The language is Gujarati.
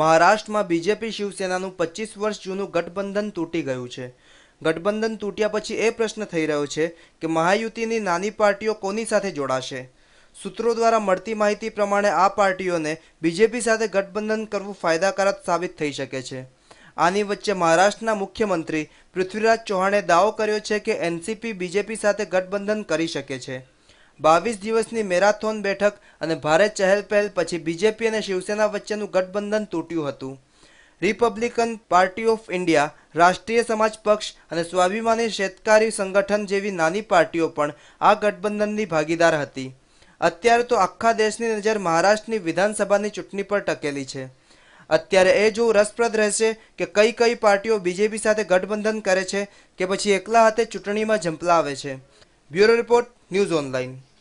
મહારાષ્ટ્રમાં બીજેપી શિવસેનાનું પચીસ વર્ષ જૂનું ગઠબંધન તૂટી ગયું છે ગઠબંધન તૂટ્યા પછી એ પ્રશ્ન થઈ રહ્યો છે કે મહાયુતિની નાની પાર્ટીઓ કોની સાથે જોડાશે સૂત્રો દ્વારા મળતી માહિતી પ્રમાણે આ પાર્ટીઓને બીજેપી સાથે ગઠબંધન કરવું ફાયદાકારક સાબિત થઈ શકે છે આની વચ્ચે મહારાષ્ટ્રના મુખ્યમંત્રી પૃથ્વીરાજ ચૌહાણે દાવો કર્યો છે કે એનસીપી બીજેપી સાથે ગઠબંધન કરી શકે છે બાવીસ દિવસની મેરાથોન બેઠક અને ભારે ચહેલપહેલ પછી બીજેપી અને શિવસેના વચ્ચેનું ગઠબંધન તૂટ્યું હતું રિપબ્લિકન પાર્ટી ઓફ ઇન્ડિયા રાષ્ટ્રીય સમાજ પક્ષ અને સ્વાભિમાની શેતકારી સંગઠન જેવી નાની પાર્ટીઓ પણ આ ગઠબંધનની ભાગીદાર હતી અત્યારે તો આખા દેશની નજર મહારાષ્ટ્રની વિધાનસભાની ચૂંટણી પર ટકેલી છે અત્યારે એ જોવું રસપ્રદ રહેશે કે કઈ કઈ પાર્ટીઓ બીજેપી સાથે ગઠબંધન કરે છે કે પછી એકલા હાથે ચૂંટણીમાં ઝંપલાવે છે બ્યુરો રિપોર્ટ News Online.